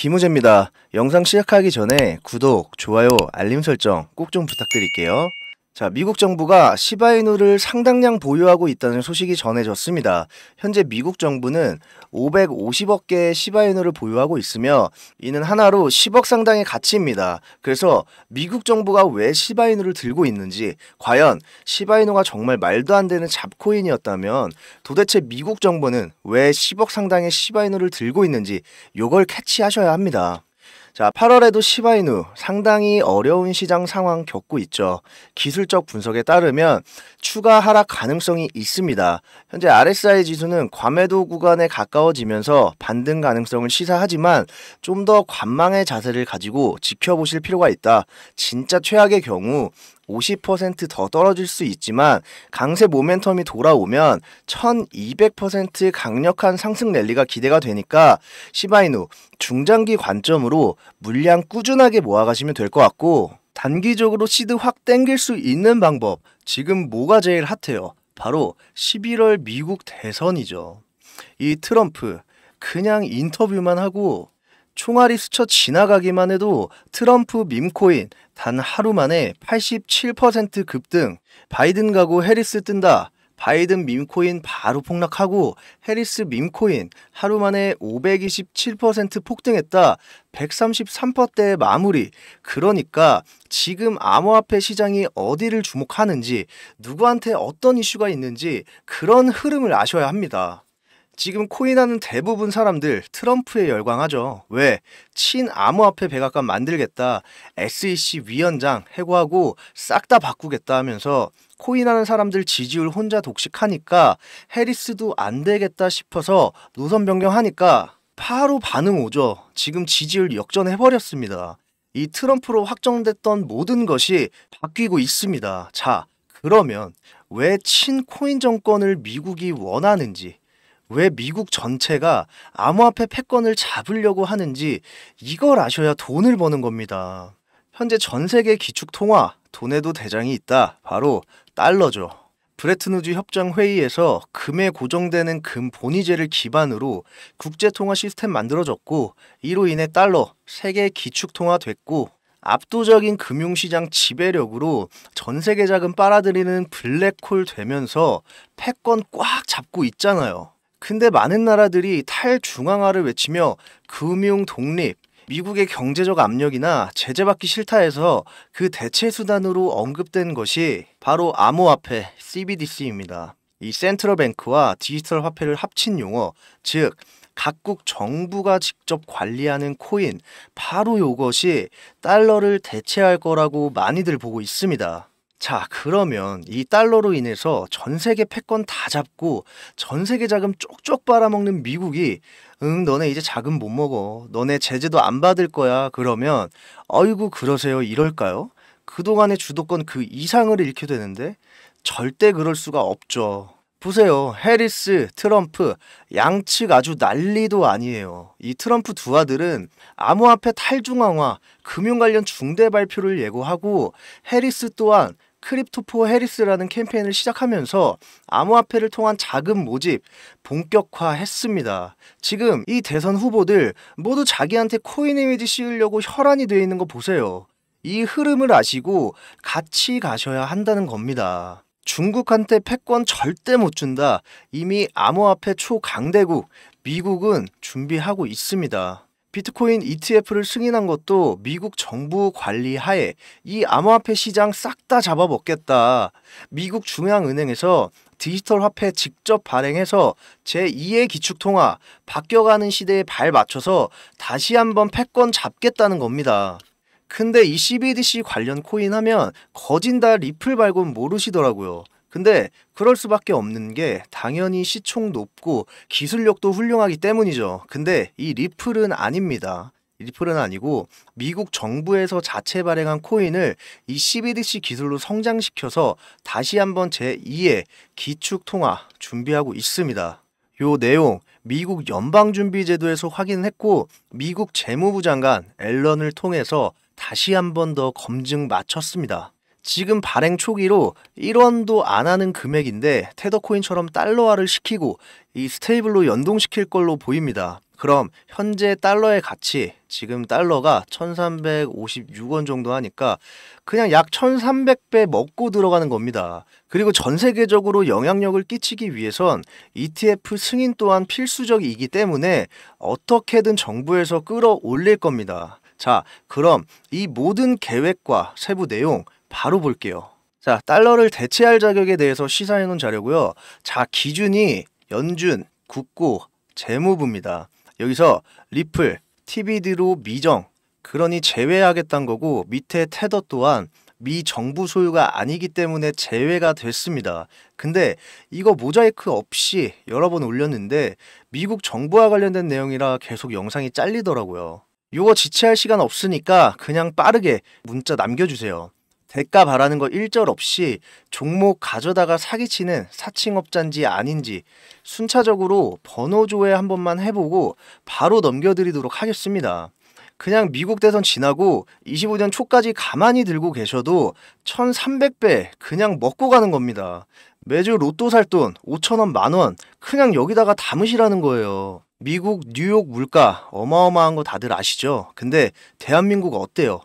김우재입니다. 영상 시작하기 전에 구독, 좋아요, 알림 설정 꼭 좀 부탁드릴게요. 자, 미국 정부가 시바이누를 상당량 보유하고 있다는 소식이 전해졌습니다. 현재 미국 정부는 550억 개의 시바이누를 보유하고 있으며 이는 하나로 10억 상당의 가치입니다. 그래서 미국 정부가 왜 시바이누를 들고 있는지 과연 시바이누가 정말 말도 안 되는 잡코인이었다면 도대체 미국 정부는 왜 10억 상당의 시바이누를 들고 있는지 요걸 캐치하셔야 합니다. 자, 8월에도 시바이누 상당히 어려운 시장 상황 겪고 있죠. 기술적 분석에 따르면 추가 하락 가능성이 있습니다. 현재 RSI 지수는 과매도 구간에 가까워지면서 반등 가능성을 시사하지만 좀 더 관망의 자세를 가지고 지켜보실 필요가 있다. 진짜 최악의 경우 50%더 떨어질 수 있지만 강세 모멘텀이 돌아오면 1200% 강력한 상승 랠리가 기대가 되니까 시바이누 중장기 관점으로 물량 꾸준하게 모아가시면 될 것 같고 단기적으로 시드 확 땡길 수 있는 방법 지금 뭐가 제일 핫해요? 바로 11월 미국 대선이죠. 이 트럼프 그냥 인터뷰만 하고 총알이 스쳐 지나가기만 해도 트럼프 밈코인 단 하루 만에 87% 급등, 바이든 가고 해리스 뜬다, 바이든 밈코인 바로 폭락하고 해리스 밈코인 하루 만에 527% 폭등했다. 133%대 마무리. 그러니까 지금 암호화폐 시장이 어디를 주목하는지 누구한테 어떤 이슈가 있는지 그런 흐름을 아셔야 합니다. 지금 코인하는 대부분 사람들 트럼프에 열광하죠. 왜? 친암호화폐 백악관 만들겠다. SEC 위원장 해고하고 싹 다 바꾸겠다 하면서 코인하는 사람들 지지율 혼자 독식하니까 해리스도 안 되겠다 싶어서 노선 변경하니까 바로 반응 오죠. 지금 지지율 역전해버렸습니다. 이 트럼프로 확정됐던 모든 것이 바뀌고 있습니다. 자, 그러면 왜 친코인 정권을 미국이 원하는지 왜 미국 전체가 암호화폐 패권을 잡으려고 하는지 이걸 아셔야 돈을 버는 겁니다. 현재 전 세계 기축 통화 돈에도 대장이 있다. 바로 달러죠. 브레트누즈 협정 회의에서 금에 고정되는 금 본위제를 기반으로 국제통화 시스템 만들어졌고 이로 인해 달러 세계 기축통화 됐고 압도적인 금융시장 지배력으로 전 세계 자금 빨아들이는 블랙홀 되면서 패권 꽉 잡고 있잖아요. 근데 많은 나라들이 탈중앙화를 외치며 금융 독립, 미국의 경제적 압력이나 제재받기 싫다 해서 그 대체 수단으로 언급된 것이 바로 암호화폐 CBDC입니다. 이 센트럴뱅크와 디지털 화폐를 합친 용어, 즉 각국 정부가 직접 관리하는 코인, 바로 이것이 달러를 대체할 거라고 많이들 보고 있습니다. 자, 그러면 이 달러로 인해서 전 세계 패권 다 잡고 전 세계 자금 쪽쪽 빨아먹는 미국이 응, 너네 이제 자금 못 먹어. 너네 제재도 안 받을 거야. 그러면 어이구 그러세요. 이럴까요? 그동안의 주도권 그 이상을 잃게 되는데 절대 그럴 수가 없죠. 보세요. 해리스, 트럼프 양측 아주 난리도 아니에요. 이 트럼프 두 아들은 암호화폐 탈중앙화, 금융 관련 중대 발표를 예고하고 해리스 또한 크립토 포 해리스라는 캠페인을 시작하면서 암호화폐를 통한 자금 모집 본격화했습니다. 지금 이 대선 후보들 모두 자기한테 코인 이미지 씌우려고 혈안이 되어 있는 거 보세요. 이 흐름을 아시고 같이 가셔야 한다는 겁니다. 중국한테 패권 절대 못 준다. 이미 암호화폐 초강대국 미국은 준비하고 있습니다. 비트코인 ETF를 승인한 것도 미국 정부 관리 하에 이 암호화폐 시장 싹 다 잡아먹겠다. 미국 중앙은행에서 디지털 화폐 직접 발행해서 제2의 기축통화 바뀌어가는 시대에 발 맞춰서 다시 한번 패권 잡겠다는 겁니다. 근데 이 CBDC 관련 코인 하면 거진다 리플 발굴 모르시더라고요. 근데 그럴 수밖에 없는 게 당연히 시총 높고 기술력도 훌륭하기 때문이죠. 근데 이 리플은 아닙니다. 리플은 아니고 미국 정부에서 자체 발행한 코인을 이 CBDC 기술로 성장시켜서 다시 한번 제2의 기축통화 준비하고 있습니다. 요 내용 미국 연방준비제도에서 확인했고 미국 재무부 장관 앨런을 통해서 다시 한번 더 검증 마쳤습니다. 지금 발행 초기로 1원도 안 하는 금액인데 테더코인처럼 달러화를 시키고 이 스테이블로 연동시킬 걸로 보입니다. 그럼 현재 달러의 가치 지금 달러가 1356원 정도 하니까 그냥 약 1300배 먹고 들어가는 겁니다. 그리고 전 세계적으로 영향력을 끼치기 위해선 ETF 승인 또한 필수적이기 때문에 어떻게든 정부에서 끌어올릴 겁니다. 자, 그럼 이 모든 계획과 세부 내용 바로 볼게요. 자, 달러를 대체할 자격에 대해서 시사해 놓은 자료고요. 자, 기준이 연준, 국고, 재무부입니다. 여기서 리플, TBD로 미정, 그러니 제외하겠다는 거고 밑에 테더 또한 미 정부 소유가 아니기 때문에 제외가 됐습니다. 근데 이거 모자이크 없이 여러 번 올렸는데 미국 정부와 관련된 내용이라 계속 영상이 잘리더라고요. 이거 지체할 시간 없으니까 그냥 빠르게 문자 남겨주세요. 대가 바라는 거 일절 없이 종목 가져다가 사기치는 사칭업자인지 아닌지 순차적으로 번호 조회 한 번만 해보고 바로 넘겨드리도록 하겠습니다. 그냥 미국 대선 지나고 25년 초까지 가만히 들고 계셔도 1300배 그냥 먹고 가는 겁니다. 매주 로또 살 돈 5천원 만원 그냥 여기다가 담으시라는 거예요. 미국 뉴욕 물가 어마어마한 거 다들 아시죠? 근데 대한민국 어때요?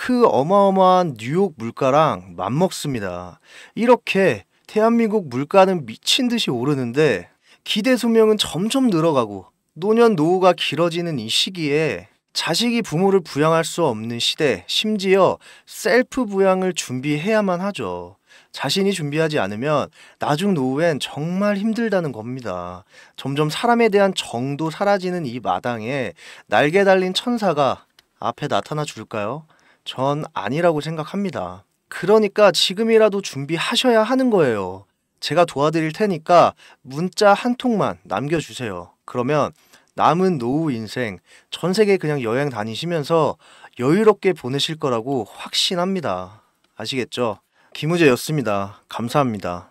그 어마어마한 뉴욕 물가랑 맞먹습니다. 이렇게 대한민국 물가는 미친 듯이 오르는데 기대 수명은 점점 늘어가고 노년 노후가 길어지는 이 시기에 자식이 부모를 부양할 수 없는 시대, 심지어 셀프 부양을 준비해야만 하죠. 자신이 준비하지 않으면 나중 노후엔 정말 힘들다는 겁니다. 점점 사람에 대한 정도 사라지는 이 마당에 날개 달린 천사가 앞에 나타나 줄까요? 전 아니라고 생각합니다. 그러니까 지금이라도 준비하셔야 하는 거예요. 제가 도와드릴 테니까 문자 한 통만 남겨주세요. 그러면 남은 노후 인생 전 세계 그냥 여행 다니시면서 여유롭게 보내실 거라고 확신합니다. 아시겠죠? 김우재였습니다. 감사합니다.